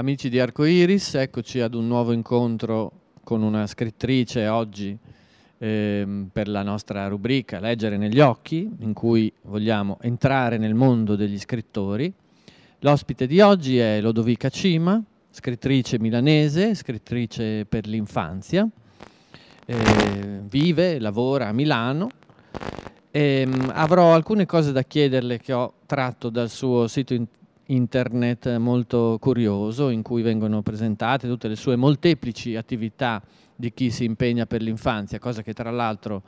Amici di Arco Iris, eccoci ad un nuovo incontro con una scrittrice oggi ehm, per la nostra rubrica Leggere negli occhi, in cui vogliamo entrare nel mondo degli scrittori. L'ospite di oggi è Lodovica Cima, scrittrice milanese, scrittrice per l'infanzia. Eh, vive, lavora a Milano e, ehm, avrò alcune cose da chiederle che ho tratto dal suo sito internet internet molto curioso in cui vengono presentate tutte le sue molteplici attività di chi si impegna per l'infanzia, cosa che tra l'altro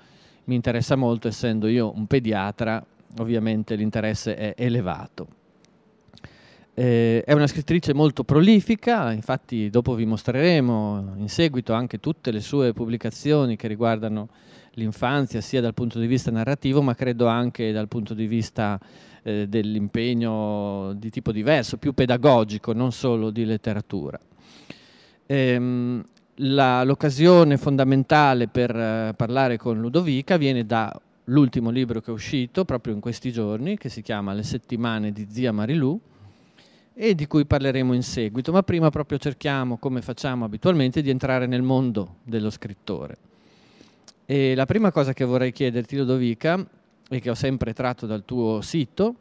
mi interessa molto essendo io un pediatra, ovviamente l'interesse è elevato. Eh, è una scrittrice molto prolifica, infatti dopo vi mostreremo in seguito anche tutte le sue pubblicazioni che riguardano l'infanzia sia dal punto di vista narrativo ma credo anche dal punto di vista eh, dell'impegno di tipo diverso, più pedagogico, non solo di letteratura. Ehm, la, l'occasione fondamentale per eh, parlare con Ludovica viene dall'ultimo libro che è uscito proprio in questi giorni, che si chiama Le settimane di Zia Marilù, e di cui parleremo in seguito, ma prima proprio cerchiamo, come facciamo abitualmente, di entrare nel mondo dello scrittore. E la prima cosa che vorrei chiederti, Lodovica, e che ho sempre tratto dal tuo sito,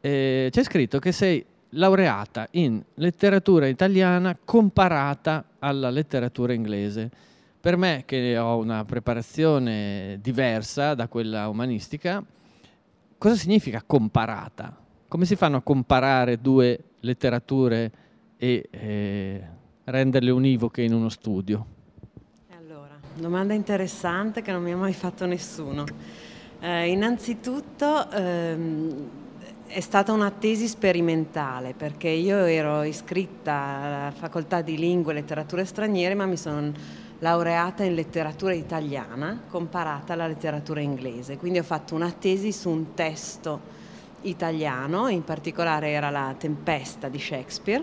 eh, c'è scritto che sei laureata in letteratura italiana comparata alla letteratura inglese. Per me, che ho una preparazione diversa da quella umanistica, cosa significa comparata? come si fanno a comparare due letterature e eh, renderle univoche in uno studio? Allora, domanda interessante che non mi ha mai fatto nessuno. Eh, innanzitutto ehm, è stata una tesi sperimentale perché io ero iscritta alla facoltà di lingue e letterature straniere ma mi sono laureata in letteratura italiana comparata alla letteratura inglese, quindi ho fatto una tesi su un testo italiano, in particolare era La tempesta di Shakespeare,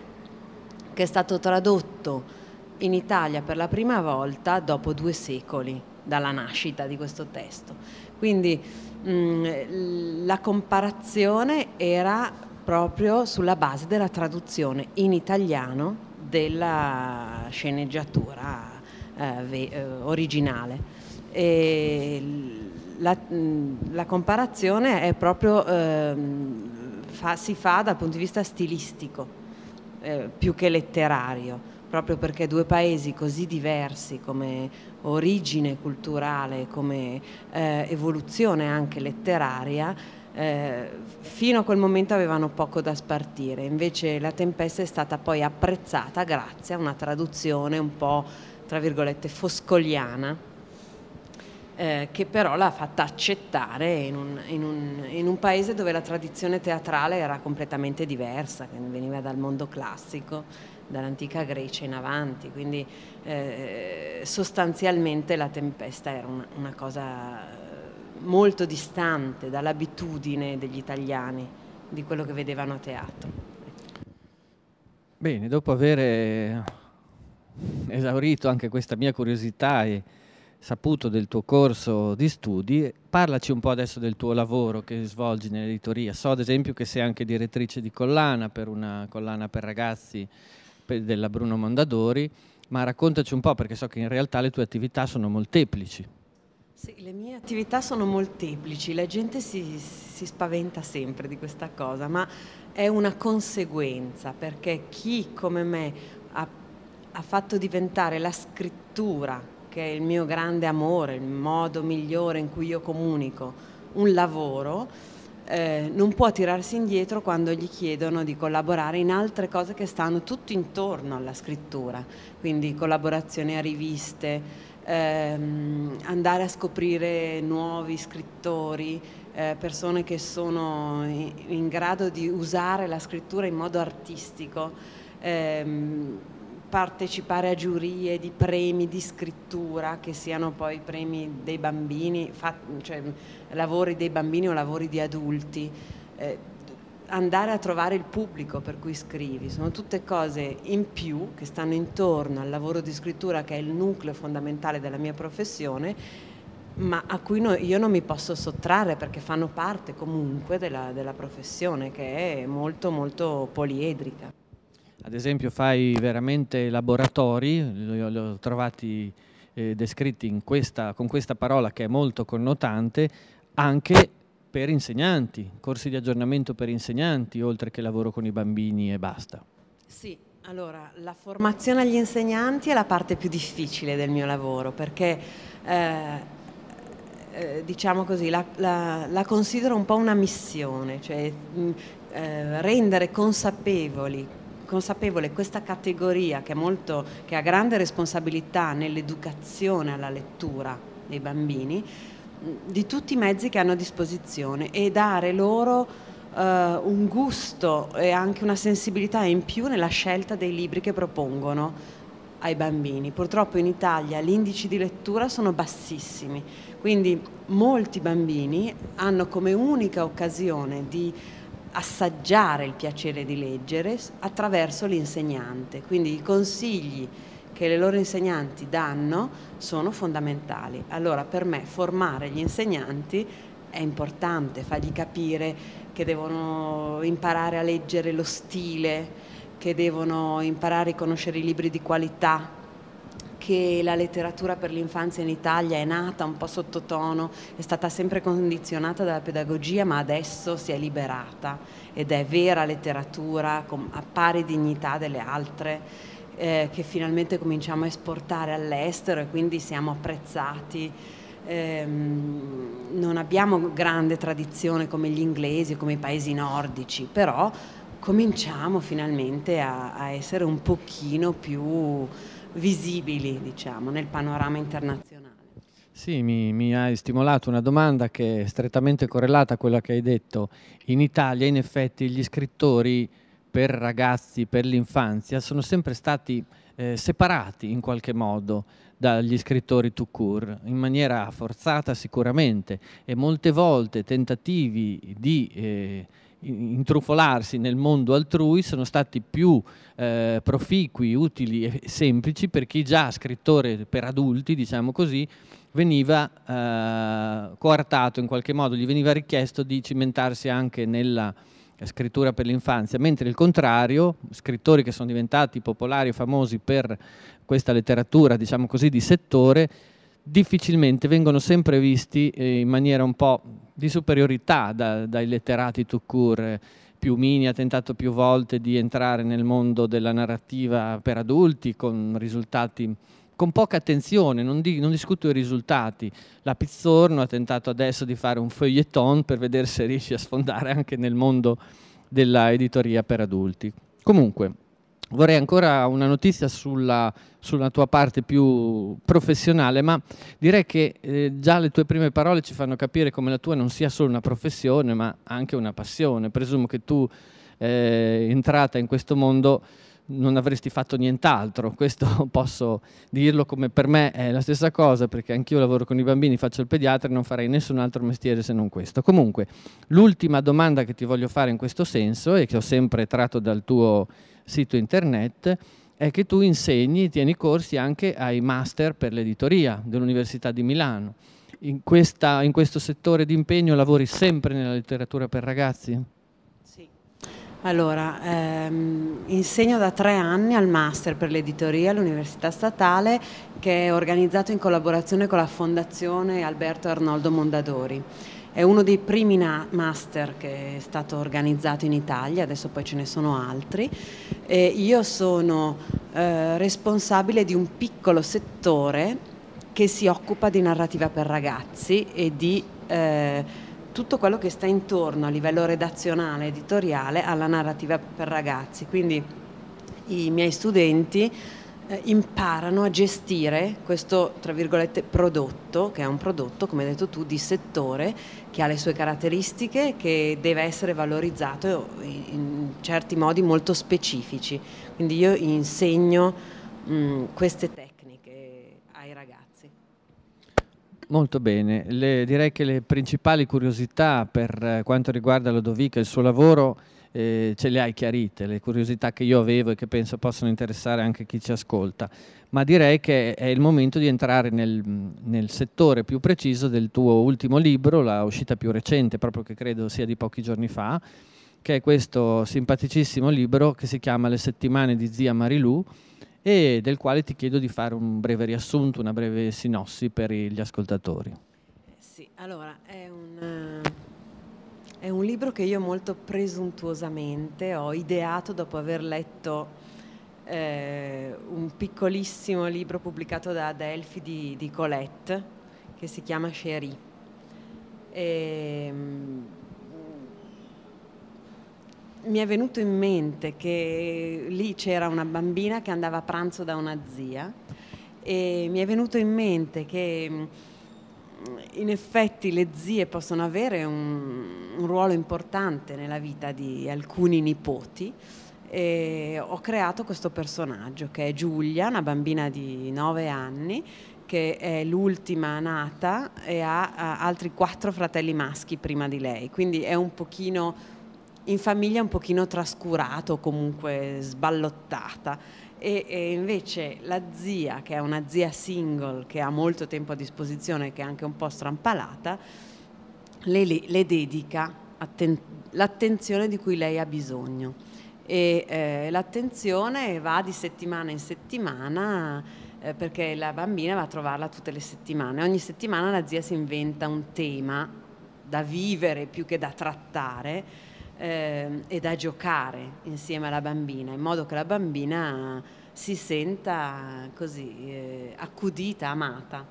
che è stato tradotto in Italia per la prima volta dopo due secoli dalla nascita di questo testo. Quindi mh, mm, la comparazione era proprio sulla base della traduzione in italiano della sceneggiatura eh, eh originale. E la, mm, la comparazione è proprio, eh, fa, si fa dal punto di vista stilistico eh, più che letterario proprio perché due paesi così diversi come origine culturale, come eh, evoluzione anche letteraria, eh, fino a quel momento avevano poco da spartire, invece la tempesta è stata poi apprezzata grazie a una traduzione un po' tra virgolette foscoliana eh, che però l'ha fatta accettare in un, in, un, in un, paese dove la tradizione teatrale era completamente diversa, veniva dal mondo classico, dall'antica Grecia in avanti, quindi eh, sostanzialmente la tempesta era una, una cosa eh, molto distante dall'abitudine degli italiani di quello che vedevano a teatro. Bene, dopo aver esaurito anche questa mia curiosità e saputo del tuo corso di studi, parlaci un po' adesso del tuo lavoro che svolgi nell'editoria. So ad esempio che sei anche direttrice di collana per una collana per ragazzi per, della Bruno Mondadori, ma raccontaci un po' perché so che in realtà le tue attività sono molteplici. Sì, le mie attività sono molteplici, la gente si, si, spaventa sempre di questa cosa, ma è una conseguenza perché chi come me ha, ha fatto diventare la scrittura che è il mio grande amore, il modo migliore in cui io comunico un lavoro, eh, non può tirarsi indietro quando gli chiedono di collaborare in altre cose che stanno tutto intorno alla scrittura, quindi collaborazione a riviste, ehm, andare a scoprire nuovi scrittori, eh, persone che sono in, in, grado di usare la scrittura in modo artistico. Ehm, partecipare a giurie di premi di scrittura che siano poi premi dei bambini, cioè, lavori dei bambini o lavori di adulti, eh, andare a trovare il pubblico per cui scrivi, sono tutte cose in più che stanno intorno al lavoro di scrittura che è il nucleo fondamentale della mia professione ma a cui no, io non mi posso sottrarre perché fanno parte comunque della, della professione che è molto molto poliedrica ad esempio fai veramente laboratori, li ho trovati eh, descritti questa, con questa parola che è molto connotante, anche per insegnanti, corsi di aggiornamento per insegnanti, oltre che lavoro con i bambini e basta. Sì, allora, la formazione agli insegnanti è la parte più difficile del mio lavoro perché eh, eh diciamo così, la, la, la, considero un po' una missione, cioè mh, mm, eh, rendere consapevoli consapevole questa categoria che, molto, che ha grande responsabilità nell'educazione alla lettura dei bambini, di tutti i mezzi che hanno a disposizione e dare loro Uh, un gusto e anche una sensibilità in più nella scelta dei libri che propongono ai bambini. Purtroppo in Italia gli indici di lettura sono bassissimi, quindi molti bambini hanno come unica occasione di assaggiare il piacere di leggere attraverso l'insegnante, quindi i consigli che le loro insegnanti danno sono fondamentali. Allora per me formare gli insegnanti è importante, fargli capire che devono imparare a leggere lo stile, che devono imparare a conoscere i libri di qualità, che la letteratura per l'infanzia in Italia è nata un po' sottotono, è stata sempre condizionata dalla pedagogia, ma adesso si è liberata ed è vera letteratura a pari dignità delle altre. Eh, che finalmente cominciamo a esportare all'estero e quindi siamo apprezzati ehm, non abbiamo grande tradizione come gli inglesi, come i paesi nordici, però cominciamo finalmente a, a essere un pochino più visibili diciamo, nel panorama internazionale. Sì, mi, mi, hai stimolato una domanda che è strettamente correlata a quella che hai detto. In Italia, in effetti, gli scrittori per ragazzi, per l'infanzia, sono sempre stati eh, separati in qualche modo dagli scrittori tout court, in maniera forzata sicuramente, e molte volte tentativi di... Eh, intrufolarsi nel mondo altrui sono stati più eh, proficui, utili e semplici per chi già scrittore per adulti, diciamo così, veniva eh, coartato in qualche modo, gli veniva richiesto di cimentarsi anche nella scrittura per l'infanzia, mentre il contrario, scrittori che sono diventati popolari e famosi per questa letteratura, diciamo così, di settore, difficilmente vengono sempre visti eh, in maniera un po' di superiorità da, dai letterati tout court. Piumini ha tentato più volte di entrare nel mondo della narrativa per adulti con risultati con poca attenzione, non, di, non, discuto i risultati. La Pizzorno ha tentato adesso di fare un feuilleton per vedere se riesce a sfondare anche nel mondo della editoria per adulti. Comunque, Vorrei ancora una notizia sulla, sulla, tua parte più professionale, ma direi che eh, già le tue prime parole ci fanno capire come la tua non sia solo una professione, ma anche una passione. Presumo che tu, eh, entrata in questo mondo, non avresti fatto nient'altro. Questo posso dirlo come per me è la stessa cosa, perché anch'io lavoro con i bambini, faccio il pediatra e non farei nessun altro mestiere se non questo. Comunque, l'ultima domanda che ti voglio fare in questo senso e che ho sempre tratto dal tuo sito internet è che tu insegni, e tieni corsi anche ai master per l'editoria dell'Università di Milano. In, questa, in questo settore di impegno lavori sempre nella letteratura per ragazzi? Sì. Allora, ehm, insegno da tre anni al Master per l'editoria all'Università Statale che è organizzato in collaborazione con la Fondazione Alberto Arnoldo Mondadori. È uno dei primi master che è stato organizzato in Italia, adesso poi ce ne sono altri. E io sono eh, responsabile di un piccolo settore che si occupa di narrativa per ragazzi e di eh, tutto quello che sta intorno a livello redazionale, editoriale alla narrativa per ragazzi. Quindi i miei studenti eh, imparano a gestire questo, tra virgolette, prodotto, che è un prodotto, come hai detto tu, di settore, che ha le sue caratteristiche, che deve essere valorizzato in, in certi modi molto specifici. Quindi io insegno mh, mm, queste tecniche ai ragazzi. Molto bene, le, direi che le principali curiosità per eh, quanto riguarda Lodovica e il suo lavoro eh, ce le hai chiarite, le curiosità che io avevo e che penso possano interessare anche chi ci ascolta, ma direi che è il momento di entrare nel, nel settore più preciso del tuo ultimo libro, la uscita più recente, proprio che credo sia di pochi giorni fa, che è questo simpaticissimo libro che si chiama Le settimane di zia Marilù e del quale ti chiedo di fare un breve riassunto, una breve sinossi per gli ascoltatori. Sì, allora è un è un libro che io molto presuntuosamente ho ideato dopo aver letto eh, un piccolissimo libro pubblicato da Delphi di, di Colette che si chiama Cherie. E, ehm, mi è venuto in mente che lì c'era una bambina che andava a pranzo da una zia e mi è venuto in mente che in effetti le zie possono avere un, un ruolo importante nella vita di alcuni nipoti e ho creato questo personaggio che è Giulia, una bambina di 9 anni che è l'ultima nata e ha altri quattro fratelli maschi prima di lei, quindi è un pochino in famiglia un pochino trascurato, comunque sballottata e, e, invece la zia, che è una zia single, che ha molto tempo a disposizione, che è anche un po' strampalata, le, le dedica atten- l'attenzione di cui lei ha bisogno. E eh, l'attenzione va di settimana in settimana eh, perché la bambina va a trovarla tutte le settimane. Ogni settimana la zia si inventa un tema da vivere più che da trattare eh, e da giocare insieme alla bambina, in modo che la bambina si senta così eh, accudita, amata.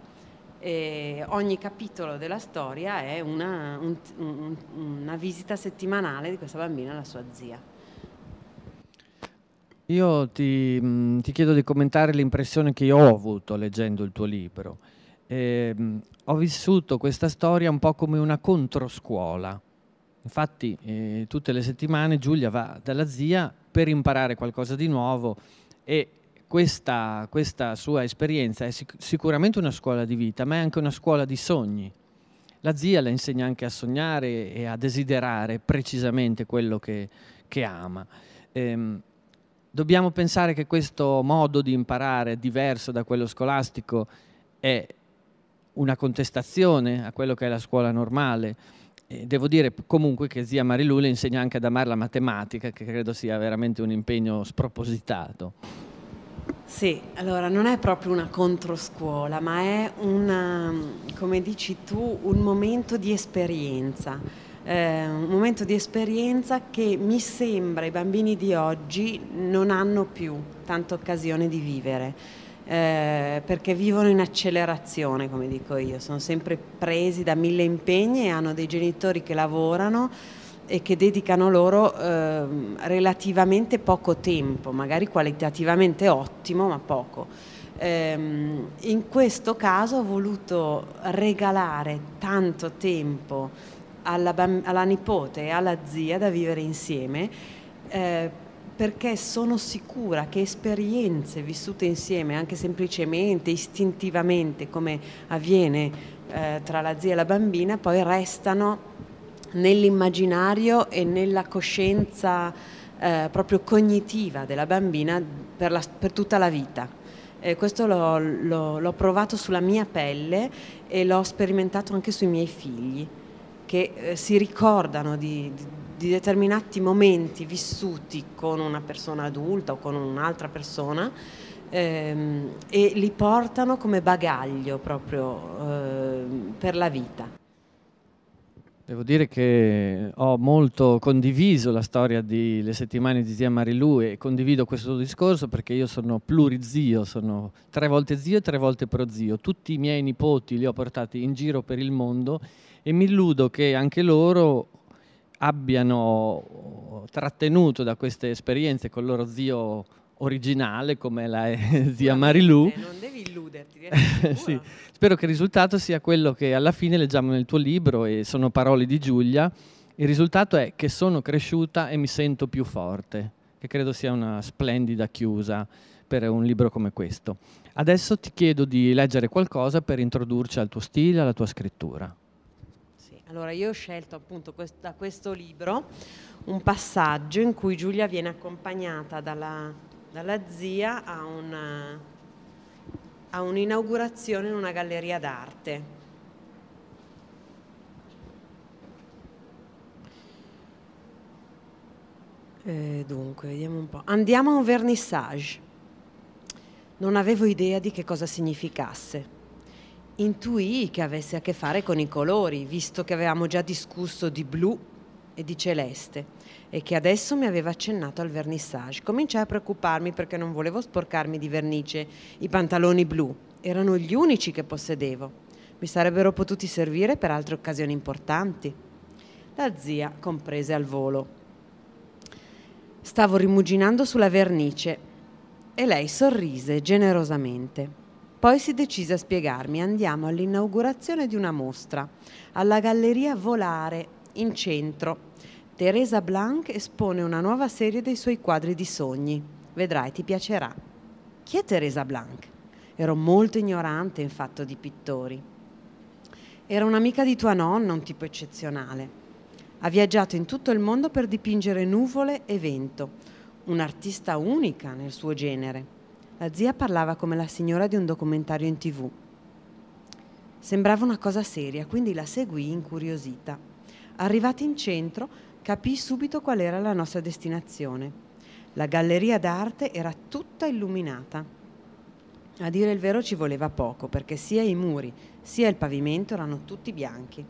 E ogni capitolo della storia è una, un, un, una visita settimanale di questa bambina alla sua zia. Io ti, mm, ti, chiedo di commentare l'impressione che io ho avuto leggendo il tuo libro. E, ehm, ho vissuto questa storia un po' come una controscuola, Infatti eh, tutte le settimane Giulia va dalla zia per imparare qualcosa di nuovo e questa, questa sua esperienza è sic sicuramente una scuola di vita, ma è anche una scuola di sogni. La zia la insegna anche a sognare e a desiderare precisamente quello che, che ama. Ehm, dobbiamo pensare che questo modo di imparare diverso da quello scolastico è una contestazione a quello che è la scuola normale e devo dire comunque che zia Marilu le insegna anche ad amare la matematica, che credo sia veramente un impegno spropositato. Sì, allora non è proprio una controscuola, ma è una, come dici tu, un momento di esperienza. Eh, un momento di esperienza che mi sembra i bambini di oggi non hanno più tanta occasione di vivere eh, perché vivono in accelerazione, come dico io, sono sempre presi da mille impegni e hanno dei genitori che lavorano e che dedicano loro eh, relativamente poco tempo, magari qualitativamente ottimo, ma poco. Ehm, in questo caso ho voluto regalare tanto tempo alla, alla nipote e alla zia da vivere insieme eh, perché sono sicura che esperienze vissute insieme, anche semplicemente, istintivamente, come avviene eh, tra la zia e la bambina, poi restano nell'immaginario e nella coscienza eh, proprio cognitiva della bambina per, la, per tutta la vita. Eh, questo l'ho, l'ho, l'ho provato sulla mia pelle e l'ho sperimentato anche sui miei figli, che eh, si ricordano di, di di determinati momenti vissuti con una persona adulta o con un'altra persona ehm, e li portano come bagaglio proprio ehm, per la vita. Devo dire che ho molto condiviso la storia delle settimane di zia Marilu e condivido questo discorso perché io sono plurizio, sono tre volte zio e tre volte prozio. Tutti i miei nipoti li ho portati in giro per il mondo e mi illudo che anche loro abbiano trattenuto da queste esperienze con il loro zio originale come la zia Marilu. Eh, non devi illuderti. Eh, sì. Spero che il risultato sia quello che alla fine leggiamo nel tuo libro e sono parole di Giulia. Il risultato è che sono cresciuta e mi sento più forte, che credo sia una splendida chiusa per un libro come questo. Adesso ti chiedo di leggere qualcosa per introdurci al tuo stile, alla tua scrittura. Allora, io ho scelto appunto quest- da questo libro un passaggio in cui Giulia viene accompagnata dalla, dalla zia a, una, a un'inaugurazione in una galleria d'arte. Eh, dunque, vediamo un po'. Andiamo a un vernissage. Non avevo idea di che cosa significasse intuì che avesse a che fare con i colori, visto che avevamo già discusso di blu e di celeste e che adesso mi aveva accennato al vernissage. Cominciai a preoccuparmi perché non volevo sporcarmi di vernice i pantaloni blu, erano gli unici che possedevo. Mi sarebbero potuti servire per altre occasioni importanti. La zia comprese al volo. Stavo rimuginando sulla vernice e lei sorrise generosamente. Poi si decise a spiegarmi, andiamo all'inaugurazione di una mostra, alla Galleria Volare, in centro. Teresa Blanc espone una nuova serie dei suoi quadri di sogni. Vedrai, ti piacerà. Chi è Teresa Blanc? Ero molto ignorante in fatto di pittori. Era un'amica di tua nonna, un tipo eccezionale. Ha viaggiato in tutto il mondo per dipingere nuvole e vento, un'artista unica nel suo genere. La zia parlava come la signora di un documentario in tv. Sembrava una cosa seria, quindi la seguì incuriosita. Arrivati in centro, capì subito qual era la nostra destinazione. La galleria d'arte era tutta illuminata. A dire il vero ci voleva poco, perché sia i muri sia il pavimento erano tutti bianchi,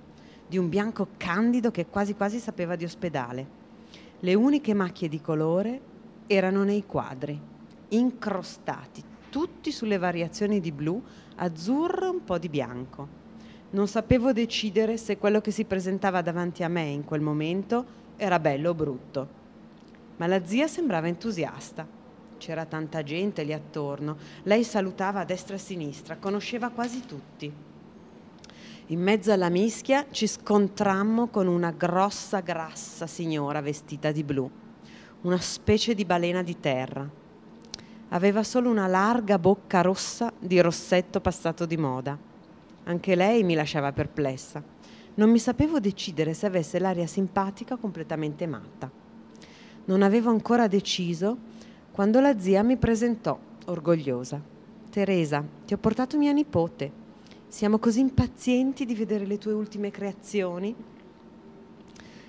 di un bianco candido che quasi quasi sapeva di ospedale. Le uniche macchie di colore erano nei quadri incrostati tutti sulle variazioni di blu, azzurro e un po' di bianco. Non sapevo decidere se quello che si presentava davanti a me in quel momento era bello o brutto. Ma la zia sembrava entusiasta. C'era tanta gente lì attorno. Lei salutava a destra e a sinistra, conosceva quasi tutti. In mezzo alla mischia ci scontrammo con una grossa, grassa signora vestita di blu, una specie di balena di terra Aveva solo una larga bocca rossa di rossetto passato di moda. Anche lei mi lasciava perplessa. Non mi sapevo decidere se avesse l'aria simpatica o completamente matta. Non avevo ancora deciso quando la zia mi presentò, orgogliosa. Teresa, ti ho portato mia nipote. Siamo così impazienti di vedere le tue ultime creazioni.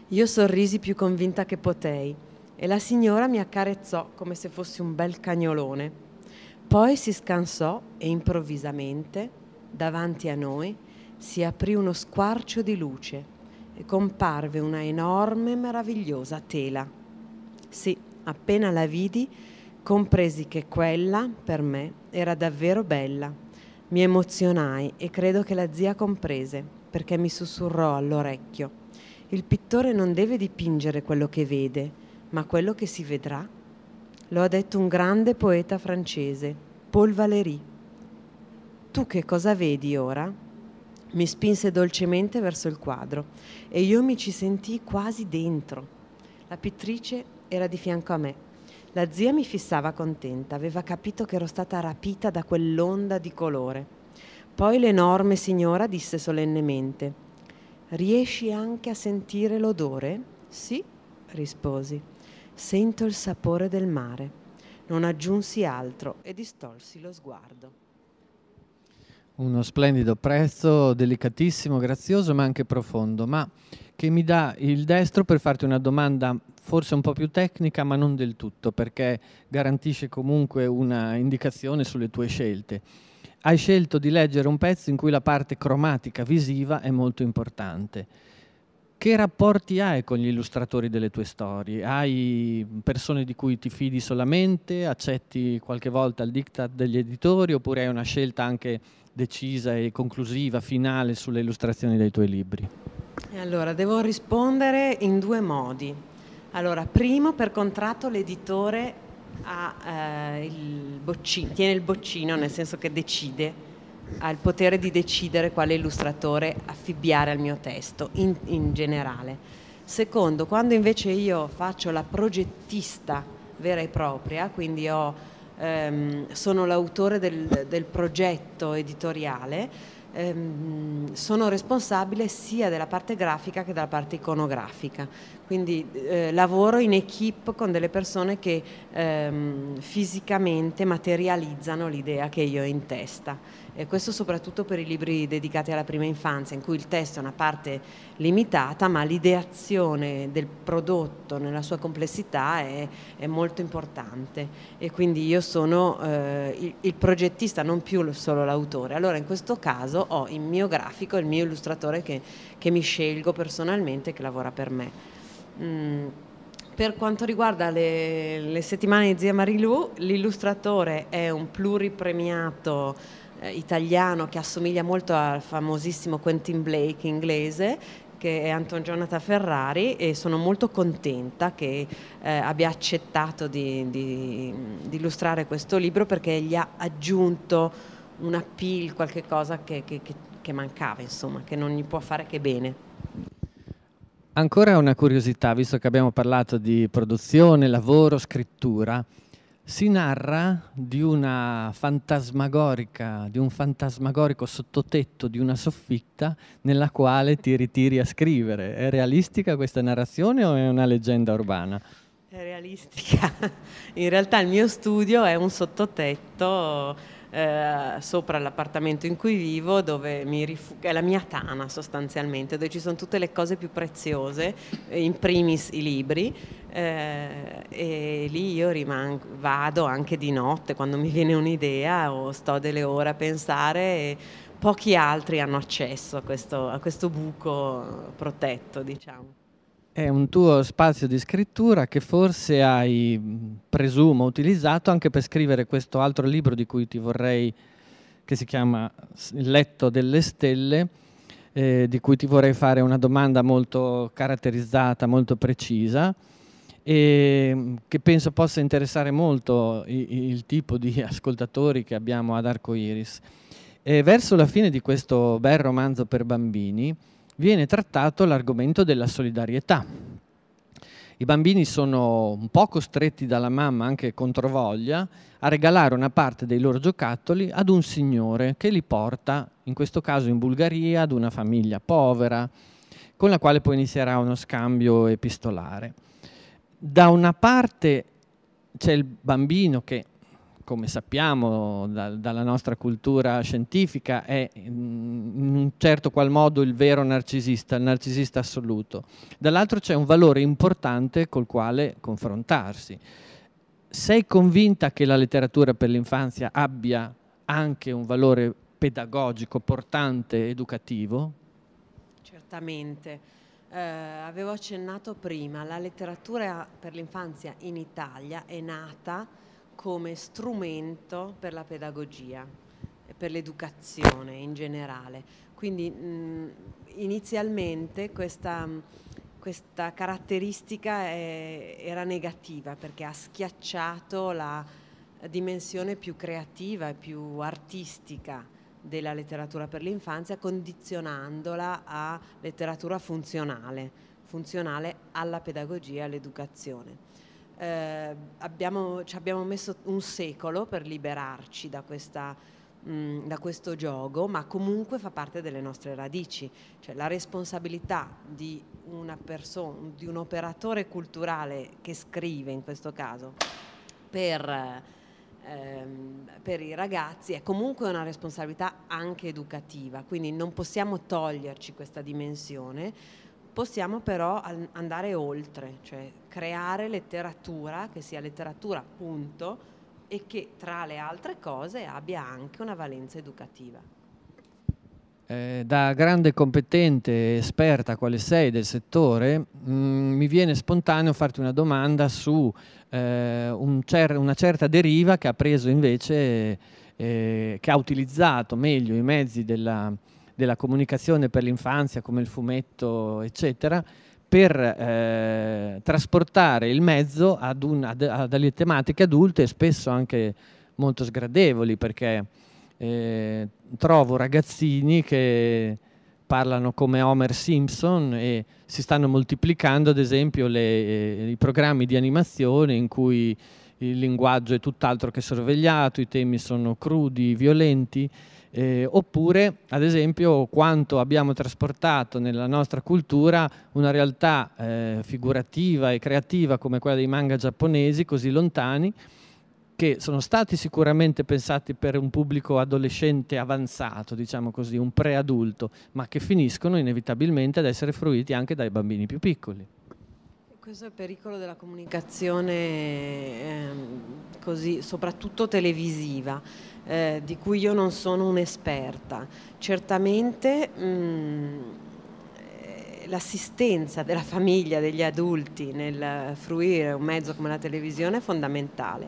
Io sorrisi più convinta che potei e la signora mi accarezzò come se fossi un bel cagnolone. Poi si scansò e improvvisamente, davanti a noi, si aprì uno squarcio di luce e comparve una enorme, meravigliosa tela. Sì, appena la vidi, compresi che quella, per me, era davvero bella. Mi emozionai e credo che la zia comprese, perché mi sussurrò all'orecchio. Il pittore non deve dipingere quello che vede, ma quello che si vedrà? Lo ha detto un grande poeta francese, Paul Valéry. Tu che cosa vedi ora? Mi spinse dolcemente verso il quadro e io mi ci sentii quasi dentro. La pittrice era di fianco a me. La zia mi fissava contenta, aveva capito che ero stata rapita da quell'onda di colore. Poi l'enorme signora disse solennemente, Riesci anche a sentire l'odore? Sì, risposi. Sento il sapore del mare. Non aggiunsi altro e distolsi lo sguardo. Uno splendido prezzo, delicatissimo, grazioso ma anche profondo, ma che mi dà il destro per farti una domanda forse un po' più tecnica ma non del tutto, perché garantisce comunque una indicazione sulle tue scelte. Hai scelto di leggere un pezzo in cui la parte cromatica visiva è molto importante che rapporti hai con gli illustratori delle tue storie? Hai persone di cui ti fidi solamente? Accetti qualche volta il diktat degli editori oppure hai una scelta anche decisa e conclusiva, finale sulle illustrazioni dei tuoi libri? Allora, devo rispondere in due modi. Allora, primo per contratto l'editore ha, eh, il boccino, tiene il boccino, nel senso che decide ha il potere di decidere quale illustratore affibbiare al mio testo in, in generale. Secondo, quando invece io faccio la progettista vera e propria, quindi ho, ehm, sono l'autore del, del, progetto editoriale, ehm, sono responsabile sia della parte grafica che della parte iconografica. Quindi eh, lavoro in equip con delle persone che ehm, fisicamente materializzano l'idea che io ho in testa e questo soprattutto per i libri dedicati alla prima infanzia, in cui il testo è una parte limitata, ma l'ideazione del prodotto nella sua complessità è, è molto importante e quindi io sono eh, il, il, progettista, non più solo l'autore. Allora in questo caso ho il mio grafico, il mio illustratore che, che mi scelgo personalmente e che lavora per me. Mm. Per quanto riguarda le, le settimane di Zia Marilu, l'illustratore è un pluripremiato eh, italiano che assomiglia molto al famosissimo Quentin Blake inglese che è Anton Jonathan Ferrari e sono molto contenta che eh, abbia accettato di, di, di, illustrare questo libro perché gli ha aggiunto un appeal, qualche cosa che, che, che mancava, insomma, che non gli può fare che bene. Ancora una curiosità, visto che abbiamo parlato di produzione, lavoro, scrittura, si narra di una fantasmagorica, di un fantasmagorico sottotetto di una soffitta nella quale ti ritiri a scrivere. È realistica questa narrazione o è una leggenda urbana? È realistica. In realtà il mio studio è un sottotetto eh, sopra l'appartamento in cui vivo, dove è la mia tana sostanzialmente, dove ci sono tutte le cose più preziose, eh, in primis i libri. Eh, e lì io rimango, vado anche di notte quando mi viene un'idea o sto delle ore a pensare e pochi altri hanno accesso a questo, a questo buco protetto, diciamo. È un tuo spazio di scrittura che forse hai, presumo, utilizzato anche per scrivere questo altro libro di cui ti vorrei, che si chiama Il letto delle stelle, eh, di cui ti vorrei fare una domanda molto caratterizzata, molto precisa, e che penso possa interessare molto il, il tipo di ascoltatori che abbiamo ad Arcoiris. E verso la fine di questo bel romanzo per bambini, viene trattato l'argomento della solidarietà. I bambini sono un po' costretti dalla mamma, anche controvoglia, a regalare una parte dei loro giocattoli ad un signore che li porta, in questo caso in Bulgaria, ad una famiglia povera, con la quale poi inizierà uno scambio epistolare. Da una parte c'è il bambino che come sappiamo da, dalla nostra cultura scientifica, è mm, in un certo qual modo il vero narcisista, il narcisista assoluto. Dall'altro c'è un valore importante col quale confrontarsi. Sei convinta che la letteratura per l'infanzia abbia anche un valore pedagogico, portante, educativo? Certamente. Eh, avevo accennato prima, la letteratura per l'infanzia in Italia è nata come strumento per la pedagogia e per l'educazione in generale. Quindi mh, inizialmente questa, questa caratteristica è, eh, era negativa perché ha schiacciato la dimensione più creativa e più artistica della letteratura per l'infanzia condizionandola a letteratura funzionale, funzionale alla pedagogia e all'educazione eh, abbiamo, ci abbiamo messo un secolo per liberarci da, questa, mh, mm, da questo gioco, ma comunque fa parte delle nostre radici, cioè la responsabilità di, person- di un operatore culturale che scrive in questo caso per ehm, per i ragazzi è comunque una responsabilità anche educativa, quindi non possiamo toglierci questa dimensione, possiamo però andare oltre, cioè creare letteratura che sia letteratura punto e che tra le altre cose abbia anche una valenza educativa. Eh, da grande competente esperta quale sei del settore, mh, mm, mi viene spontaneo farti una domanda su eh, un cer una certa deriva che ha preso invece, eh, che ha utilizzato meglio i mezzi della, della comunicazione per l'infanzia come il fumetto, eccetera, per eh, trasportare il mezzo ad, un, ad, ad, delle tematiche adulte e spesso anche molto sgradevoli perché eh, trovo ragazzini che parlano come Homer Simpson e si stanno moltiplicando ad esempio le, eh, i programmi di animazione in cui il linguaggio è tutt'altro che sorvegliato, i temi sono crudi, violenti eh, oppure, ad esempio, quanto abbiamo trasportato nella nostra cultura una realtà eh, figurativa e creativa come quella dei manga giapponesi, così lontani, che sono stati sicuramente pensati per un pubblico adolescente avanzato, diciamo così, un preadulto, ma che finiscono inevitabilmente ad essere fruiti anche dai bambini più piccoli. Questo è il pericolo della comunicazione ehm, così, soprattutto televisiva eh, di cui io non sono un'esperta. Certamente mm, l'assistenza della famiglia, degli adulti nel fruire un mezzo come la televisione è fondamentale.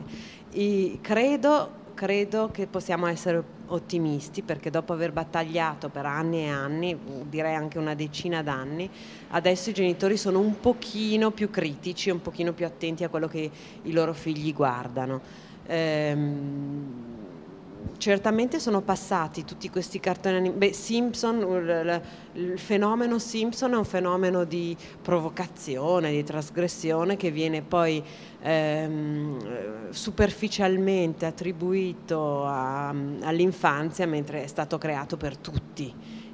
E credo credo che possiamo essere ottimisti perché dopo aver battagliato per anni e anni, direi anche una decina d'anni, adesso i genitori sono un pochino più critici, un pochino più attenti a quello che i loro figli guardano. Ehm certamente sono passati tutti questi cartoni animati. Beh, Simpson, il, fenomeno Simpson è un fenomeno di provocazione, di trasgressione che viene poi ehm, superficialmente attribuito a, all'infanzia mentre è stato creato per tutti.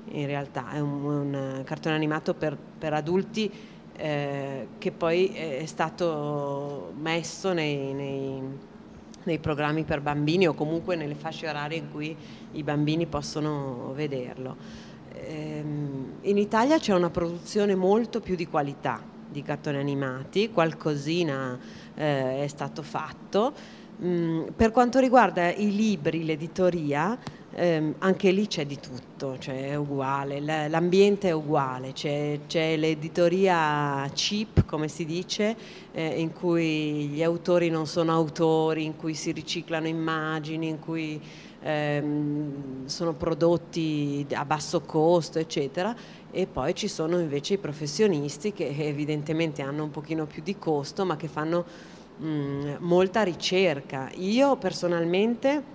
In realtà è un, un cartone animato per, per adulti eh, che poi è stato messo nei, nei nei programmi per bambini o comunque nelle fasce orarie in cui i bambini possono vederlo. Ehm, in Italia c'è una produzione molto più di qualità di cartoni animati, qualcosina eh, è stato fatto per quanto riguarda i libri, l'editoria, ehm, anche lì c'è di tutto, cioè è uguale, l'ambiente è uguale, c'è, l'editoria cheap, come si dice, eh, in cui gli autori non sono autori, in cui si riciclano immagini, in cui ehm, sono prodotti a basso costo, eccetera, e poi ci sono invece i professionisti che evidentemente hanno un pochino più di costo, ma che fanno Mm, molta ricerca. Io personalmente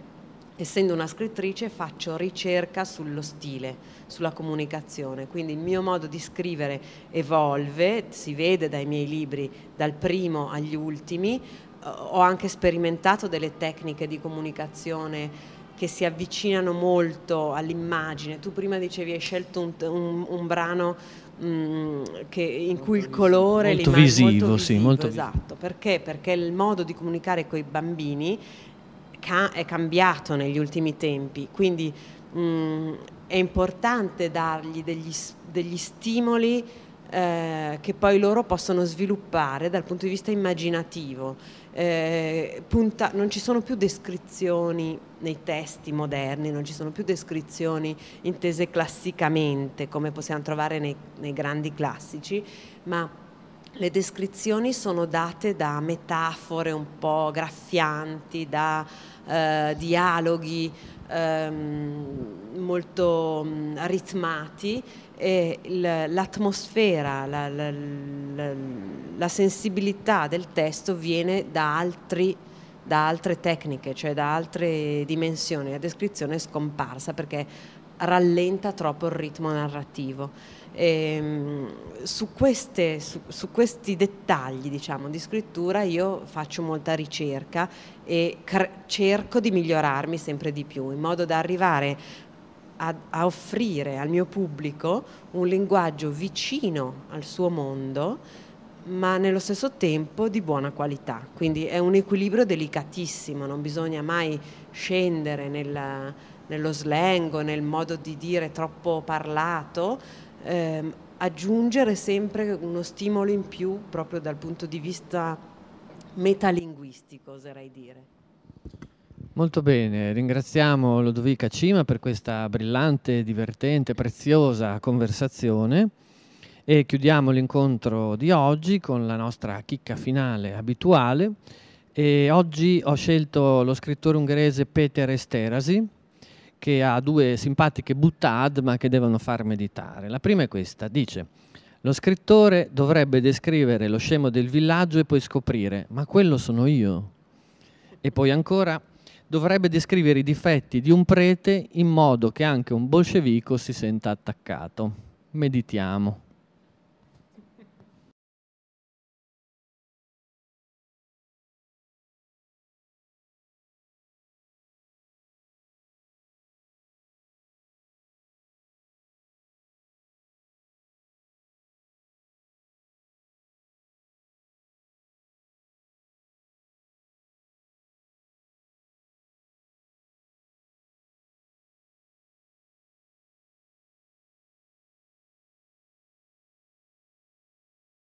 essendo una scrittrice faccio ricerca sullo stile, sulla comunicazione, quindi il mio modo di scrivere evolve, si vede dai miei libri, dal primo agli ultimi, ho anche sperimentato delle tecniche di comunicazione che si avvicinano molto all'immagine. Tu prima dicevi hai scelto un, un, un brano Mm, che, in cui il colore molto visivo, molto visivo, sì, molto esatto, perché? Perché il modo di comunicare con i bambini ca- è cambiato negli ultimi tempi, quindi mh, mm, è importante dargli degli, degli stimoli eh, che poi loro possono sviluppare dal punto di vista immaginativo. Eh, punta, non ci sono più descrizioni nei testi moderni, non ci sono più descrizioni intese classicamente come possiamo trovare nei, nei grandi classici, ma le descrizioni sono date da metafore un po' graffianti, da eh, dialoghi ehm, molto mm, ritmati e l'atmosfera, la, la, la, la, sensibilità del testo viene da, altri, da altre tecniche, cioè da altre dimensioni, la descrizione è scomparsa perché rallenta troppo il ritmo narrativo. E, ehm, su, queste, su, su, questi dettagli diciamo, di scrittura io faccio molta ricerca e cre- cerco di migliorarmi sempre di più in modo da arrivare a, a offrire al mio pubblico un linguaggio vicino al suo mondo ma nello stesso tempo di buona qualità. Quindi è un equilibrio delicatissimo, non bisogna mai scendere nella, nello slang o nel modo di dire troppo parlato, ehm, aggiungere sempre uno stimolo in più proprio dal punto di vista metalinguistico, oserei dire. Molto bene, ringraziamo Lodovica Cima per questa brillante, divertente, preziosa conversazione e chiudiamo l'incontro di oggi con la nostra chicca finale abituale. E oggi ho scelto lo scrittore ungherese Peter Esterasi, che ha due simpatiche buttad ma che devono far meditare. La prima è questa, dice lo scrittore dovrebbe descrivere lo scemo del villaggio e poi scoprire ma quello sono io. E poi ancora dovrebbe descrivere i difetti di un prete in modo che anche un bolscevico si senta attaccato. Meditiamo.